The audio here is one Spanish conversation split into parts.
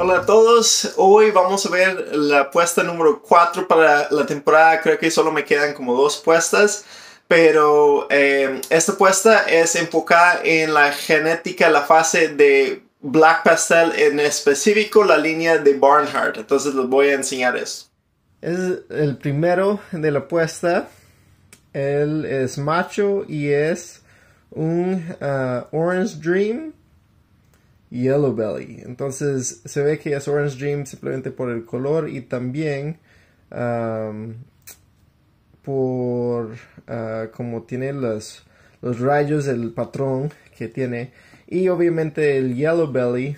Hola a todos, hoy vamos a ver la puesta número 4 para la temporada, creo que solo me quedan como dos puestas, pero eh, esta puesta es enfocada en la genética, la fase de Black Pastel, en específico la línea de Barnhart, entonces les voy a enseñar eso. Es el primero de la puesta, él es macho y es un ah, Orange Dream Yellow Belly. Entonces se ve que es Orange Dream simplemente por el color y también por cómo ah, como tiene los, los rayos, el patrón que tiene. Y obviamente el Yellow Belly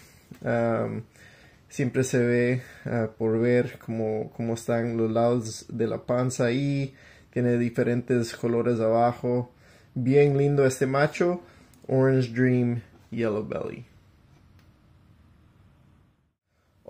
siempre se ve ah, por ver cómo, cómo están los lados de la panza y tiene diferentes colores abajo. Bien lindo este macho. Orange Dream Yellow Belly.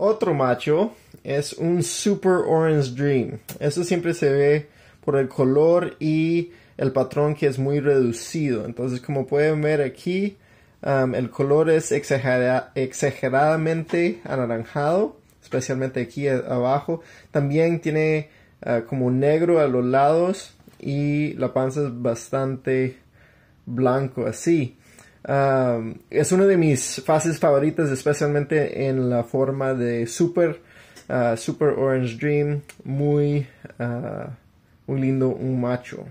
Otro macho es un Super Orange Dream. Eso siempre se ve por el color y el patrón que es muy reducido. Entonces, como pueden ver aquí, um, el color es exageradamente anaranjado, especialmente aquí abajo. También tiene uh, como negro a los lados y la panza es bastante blanco así es una de mis fases favoritas, especialmente en la forma de Super, ah, Super Orange Dream, muy, ah, muy lindo, un macho.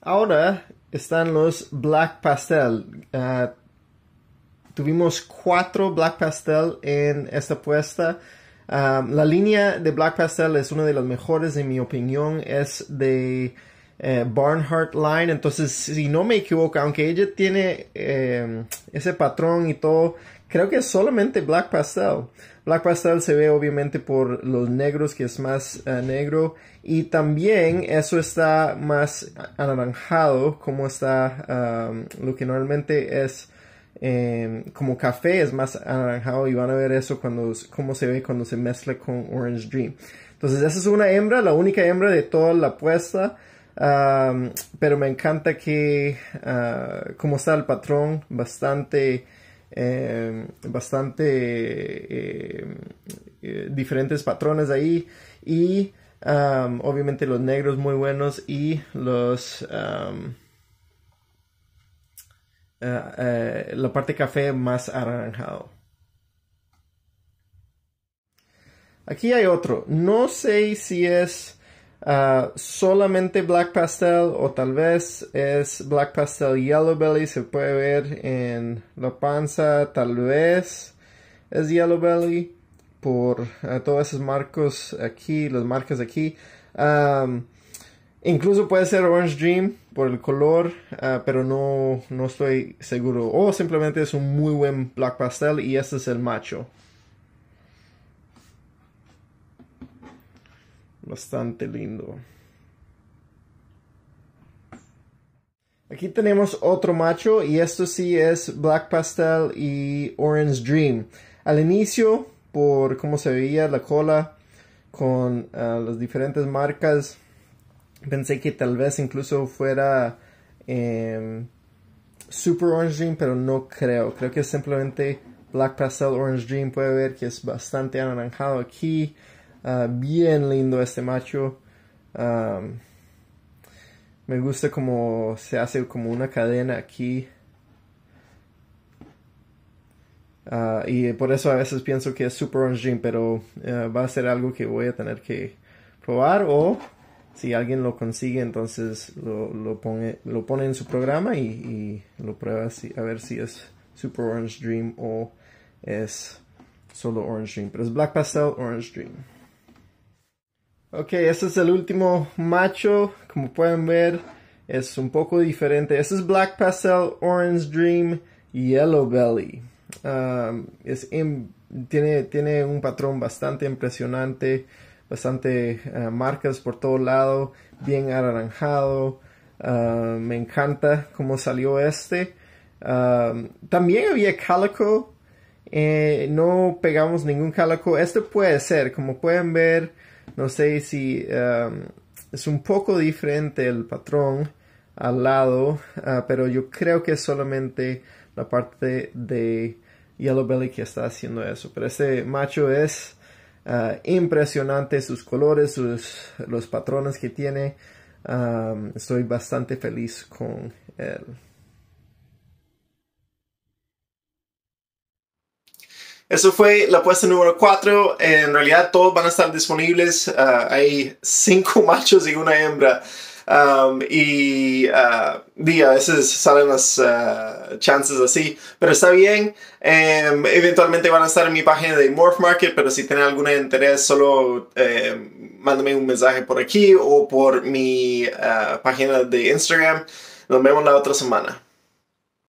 Ahora están los Black Pastel. Ah, tuvimos cuatro Black Pastel en esta puesta. la línea de Black Pastel es una de las mejores, en mi opinión. Es de eh, Barnhart Line. Entonces, si no me equivoco, aunque ella tiene eh, ese patrón y todo, creo que es solamente Black Pastel. Black Pastel se ve obviamente por los negros, que es más eh, negro. Y también eso está más anaranjado, como está um, lo que normalmente es. Em, como café es más anaranjado y van a ver eso cuando se ve cuando se mezcla con Orange Dream entonces esa es una hembra la única hembra de toda la puesta pero me encanta que, ah, como está el patrón, bastante, em, bastante eh, eh, diferentes patrones ahí. Y obviamente los negros muy buenos y los... Eh, la parte café más anaranjado. Aquí hay otro. No sé si es Ah, solamente black pastel o tal vez es black pastel yellow belly se puede ver en la panza tal vez es yellow belly por ah, todos esos marcos aquí las marcas aquí incluso puede ser orange dream por el color ah, pero no no estoy seguro o simplemente es un muy buen black pastel y este es el macho Bastante lindo. Aquí tenemos otro macho y esto sí es Black Pastel y Orange Dream. Al inicio, por cómo se veía la cola con ah, las diferentes marcas, pensé que tal vez incluso fuera em, Super Orange Dream, pero no creo. Creo que es simplemente Black Pastel Orange Dream puede ver que es bastante anaranjado aquí. Ah, bien lindo este macho. me gusta como se hace como una cadena aquí. Ah, y por eso a veces pienso que es Super Orange Dream, pero eh, va a ser algo que voy a tener que probar o si alguien lo consigue entonces lo, lo, pone, lo pone en su programa y, lo prueba a ver si es Super Orange Dream o es solo Orange Dream. Pero es Black Pastel Orange Dream. Ok, este es el último macho. Como pueden ver, es un poco diferente. Este es Black Pastel, Orange Dream, Yellow Belly. Um, tiene, tiene un patrón bastante impresionante, bastante eh, marcas por todo lado, bien anaranjado. Uh, me encanta cómo salió este. Um, también había calico. Eh, no pegamos ningún calico. Este puede ser, como pueden ver. No sé si em, es un poco diferente el patrón al lado, ah, pero yo creo que es solamente la parte de Yellow Belly que está haciendo eso. Pero ese macho es ah, impresionante, sus colores, sus, los patrones que tiene. estoy bastante feliz con él. Eso fue la puesta número 4. En realidad todos van a estar disponibles. Ah, hay cinco machos y una hembra. Um, y, uh, a veces salen las ah, chances así, pero está bien. Em, eventualmente van a estar en mi página de Morph Market, pero si tienen algún interés, solo mándenme em, mándame un mensaje por aquí o por mi página de Instagram. Nos vemos la otra semana.